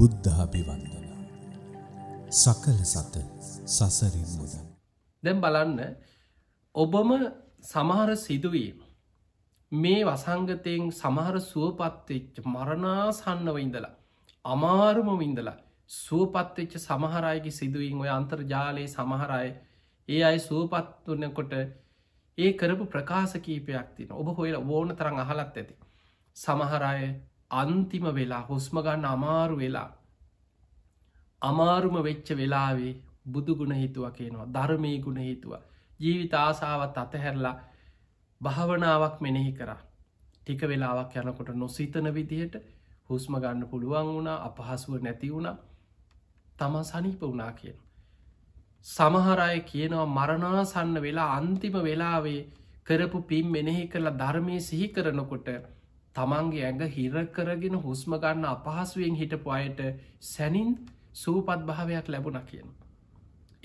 බුද්ධාභිවන්දන. සකල සත සසරින් මුදන්. දැන් බලන්න ඔබම සමහර සිදුවීම. මේ වසංගතයෙන් සමහර සුවපත්වෙච්ච මරණාසන්නව ඉඳලා. අමාරුමම ඉඳලා සුවපත්වෙච්ච සමහරයගේ සිදුවීන් ඔය අන්තර්ජාලයේ සමහරයි ඒ අයි සුවපත් වන්නකොට ඒ කරපු ප්‍රකාශ කීපයක් තින ඔබ හොයලා ඕන තරන් අහලත් ඇති. සමහරය අන්තිම වෙලා හොස්මගන්න අමාරු වෙලා අමාරුම වෙච්ච වෙලාවේ බුදුගුණ හිතුව කියනවා ධර්මය ගුණ හිතුව ජීවිත ආසාවත් අතහැරලා භාවනාවක් මෙනෙහි කර ටික වෙලාවක් යනකොට නොසිතන විදිහට හුස්ම ගන්න පුළුවන් වුණා අපහසුව නැති වුණා තමා සනීප වුණා කියන. සමහරය කියනවා මරණාසන්න වෙලා අන්තිම වෙලාවේ කරපු පින් මෙනෙහි කරලා ධර්මය සිහි කරනකොට තමන්ගේ ඇඟ හිර කරගෙන හුස්ම ගන්න අපහසුවෙන් හිටපු අයට සැනින් සූපත් භාවයක් ලැබුණ කියන.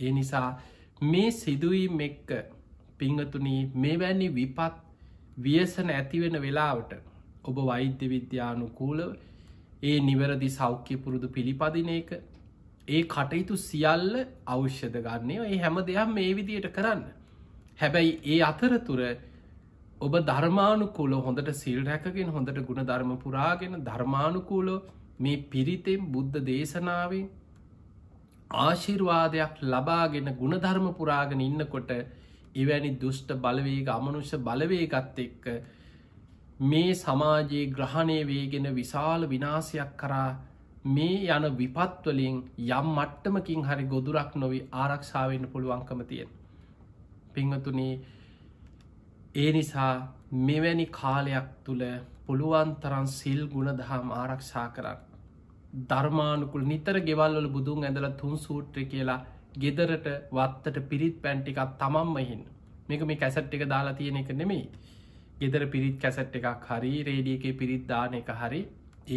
ඒ නිසා මේ සිදුවීම් එක්ක පිංහතුනී මෙවැනි විපත් වියසන ඇතිවෙන වෙලාවට ඔබ වෛද්‍ය විද්‍යානුකූලව ඒ නිවැරදි සෞඛ්‍ය පුරුදු පිළිපදින එක ඒ කටයුතු සියල්ල අවශ්‍යද ගන්නේ ඒ හැම දෙයක් මේ විදියට කරන්න හැබැයි ඒ අතරතුර ඔබ ධර්මානුකූල හොඳට සිල් රැකගෙන හොඳට ගුණ ධර්ම පුරාගෙන ධර්මානුකූල මේ පිරිතෙන් බුද්ධ දේශනාවෙන් ආශිර්වාදයක් ලබාගෙන ගුණධර්ම පුරාගෙන ඉන්නකොට එවැනි දුෂ්ට බලවේග අමනුෂ්‍ය බලවේගත් එක්ක මේ සමාජයේ ග්‍රහණය වේගෙන විශාල විනාසයක් කරා මේ යන විපත්වලින් යම් මට්ටමකින් හරි ගොදුරක් නොවී ආරක්ෂාවෙන්න්න පුළුවන්කම තියෙන්. පිංහතුනේ ඒ නිසා මෙවැනි කාලයක් තුළ පුළුවන් තරන් සිල් ගුණදහම් ආරක්ෂා කරන්න. ධර්මානුකුල් නිතර ගෙවල්වල බුදුන් ඇඳල තුන් සූට්‍ර කියලා ගෙදරට වත්තට පිරිත් පැන්ටිකක් තමම්මහින් මේක මේ කැසට් එක දාලා තියෙන එක නෙමෙයි ගෙදර පිරිත් කැසට් එකක් හරි රේඩියකේ පිරිත් දාන එක හරි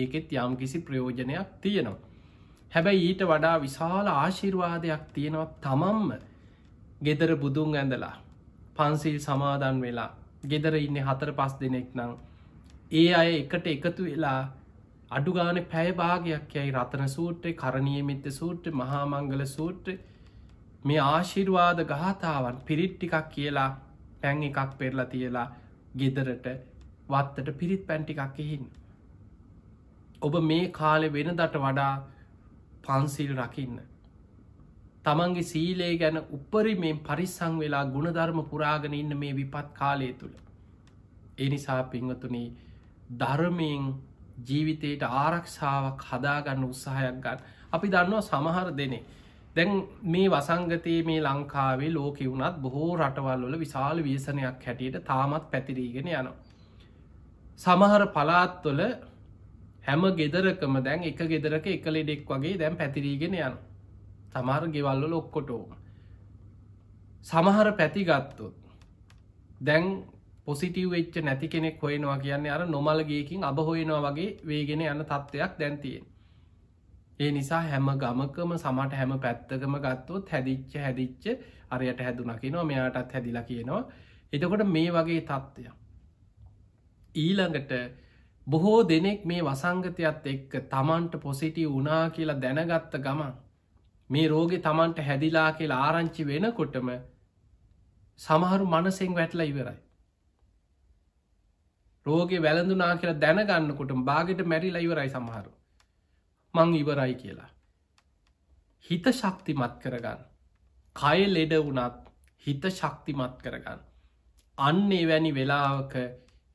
ඒකෙත් යම් කිසි ප්‍රයෝජනයක් තියෙනවා. හැබැයි ඊට වඩා විශාල ආශිර්වාදයක් තියෙනවා තමම්ම ගෙදර බුදුන් ඇඳලා පන්සිල් සමාදන් වෙලා ගෙදර ඉන්න හතර පස් දෙනෙක් නම් ඒ අය එකට එකතු වෙලා අඩුගාන පැය භාගයක් යයි රතන සූට්‍රය කරණියමිත්ත සූට්‍ර මහාමංගල සූට්‍ර මේ ආශිර්වාද ගාථාවන් පිරිට්ටිකක් කියලා පැන් එකක් පෙරලා තියලා ගෙදරට වත්තට පිරිත් පැන්ටිකක් එහින්. ඔබ මේ කාලෙ වෙන දට වඩා පන්සිල් රකින්න තමන්ගේ සීලේ ගැන උපරිමෙන් පරිසං වෙලා ගුණධර්ම පුරාගෙන ඉන්න මේ විපත් කාලය තුළ. එනිසා පිංවතුනේ ධර්මයෙන් ජීවිතයට ආරක්ෂාවක් හදාගන්න උත්සාහයක් ගන්න අපි දන්නවා සමහර දෙනේ. දැන් මේ වසංගතයේ මේ ලංකාවේ ලෝකෙ වුණත් බොහෝ රටවල්වල විශාල වියසනයක් හැටියට තාමත් පැතිරීගෙන යනවා. සමහර පලාත්වොල හැම ගෙදරකම දැන් එක ගෙදරක එක ලෙඩෙක් වගේ දැන් පැතිරීගෙන යනවා. සමහර ගෙවල්ල ලොක්කොටෝම සමහර පැති ගත්තොත් දැන් පොසිටව වෙච්ච නැති කෙනෙක් හොයනවා කියන්නේ අර නොමලගේකින් අබ හොයෙනවා වගේ වේගෙන යන තත්ත්වයක් දැන්තියෙන් ඒ නිසා හැම ගමකම සමට හැම පැත්තකම ගත්තොත් හැදිච්ච හැදිච්ච අරයට හැදුනකිනවා මෙයාටත් හැදිලා කියනවා එතකොට මේ වගේ තත්ත්වය ඊළඟට බොහෝ දෙනෙක් මේ වසංගතයත් එක්ක තමන්ට පොසිටි වනා කියලා දැනගත්ත ගමන් මේ රෝගෙ තමන්ට හැදිලා කියලා ආරංචි වෙනකොටම සමහරු මනසෙන් වැටල ඉවරයි. රෝගෙ වැළඳුනා කියලා දැනගන්නකොට බාගෙට මැරිලා ඉවරයි සමහරු. මං ඉවරයි කියලා. හිත ශක්තිමත් කරගන්න. කය ලෙඩ වනත් හිත ශක්තිමත් කරගන්න. අන්නේ වැනි වෙලාවක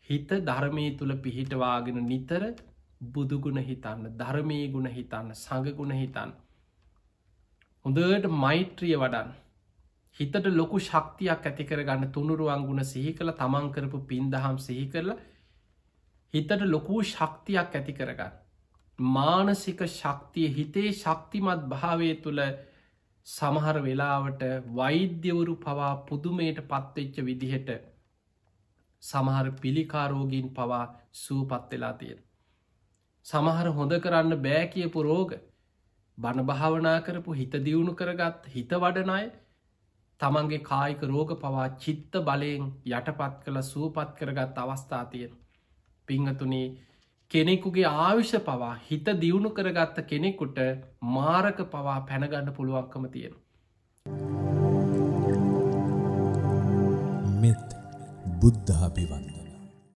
හිත ධර්මය තුළ පිහිටවාගෙන නිතර බුදුගුණ හිතන්න ධර්මය ගුණ හිතන්න සඟගුණ හිතන්න හොඳට මෛත්‍රිය වඩන් හිතට ලොකු ශක්තියක් ඇතිකර ගන්න තුනුරු අංගුණ සිහි කළ තමන් කරපු පින්දහම් සිහි කරලා හිතට ලොකු ශක්තියක් ඇති කරගන්න මානසික ශක්තිය හිතේ ශක්තිමත් භාවය තුළ සමහර වෙලාවට වෛද්‍යවරු පවා පුදුමයට පත්වෙච්ච විදිහට සමහර පිළිකාරෝගීන් පවා සූපත් වෙලා තියෙන. සමහර හොඳ කරන්න බෑ කියපු රෝග බණභාවනා කරපු හිත දියුණු කරගත් හිත වඩනයි තමන්ගේ කායික රෝග පවා චිත්ත බලයෙන් යටපත් කළ සුවපත් කරගත් අවස්ථා තියෙන. පිංහතුනේ කෙනෙකුගේ ආවිෂ පවා හිත දියුණු කරගත්ත කෙනෙකුට මාරක පවා පැනගන්න පුළුවන්කම තියෙන. මෙත් බුද්ධාපිවන්.